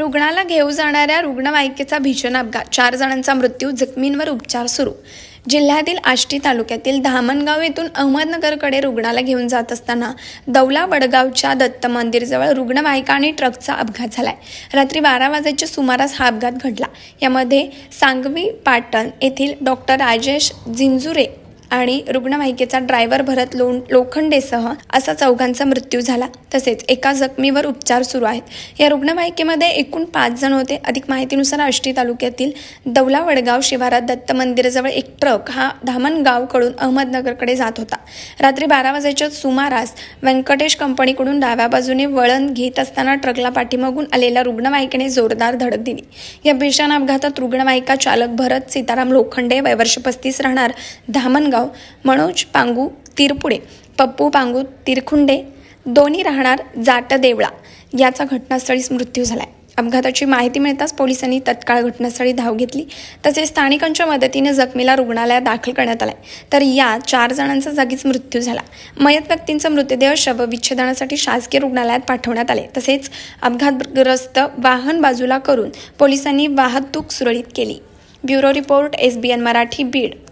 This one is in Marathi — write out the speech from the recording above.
रुग्णाला घेऊ जाणाऱ्या रुग्णवाहिकेचा भीषण अपघात चार जणांचा मृत्यू जखमींवर उपचार सुरू जिल्ह्यातील आष्टी तालुक्यातील धामणगाव येथून अहमदनगरकडे रुग्णाला घेऊन जात असताना दौला वडगावच्या दत्त मंदिरजवळ रुग्णवाहिका आणि ट्रकचा अपघात झालाय रात्री बारा वाजेच्या सुमारास हा अपघात घडला यामध्ये सांगवी पाटण येथील डॉक्टर राजेश जिंजुरे आणि रुग्णवाहिकेचा ड्रायव्हर भरत लो लोखंडेसह असा चौघांचा मृत्यू झाला तसेच एका जखमीवर उपचार सुरू आहेत या रुग्णवाहिकेमध्ये एकूण पाच जण होते अधिक माहितीनुसार आष्टी तालुक्यातील दौला वडगाव शिवारात दत्त मंदिराजवळ एक ट्रक हा धामणगावकडून अहमदनगरकडे जात होता रात्री बारा वाजेच्या सुमारास व्यंकटेश कंपनीकडून डाव्या बाजूने वळण घेत असताना ट्रकला पाठीमागून आलेल्या रुग्णवाहिकेने जोरदार धडक दिली या भीषण अपघातात रुग्णवाहिका चालक भरत सीताराम लोखंडे वर्ष पस्तीस राहणार धामणगाव मनोज पांगू तिरपुडे पप्पू पांगू तिरखुंडे दोन्ही राहणार जाट देवळा याचा घटनास्थळी मृत्यू झाला आहे अपघाताची माहिती मिळताच पोलिसांनी तत्काळ घटनास्थळी धाव घेतली तसेच स्थानिकांच्या मदतीने जखमीला रुग्णालयात दाखल करण्यात आलाय तर या चार जणांचा जागीच मृत्यू झाला मयत व्यक्तींचा मृतदेह शवविच्छेदनासाठी शासकीय रुग्णालयात पाठवण्यात आले तसेच अपघातग्रस्त वाहन बाजूला करून पोलिसांनी वाहतूक सुरळीत केली bureau report SBN Marathi Beed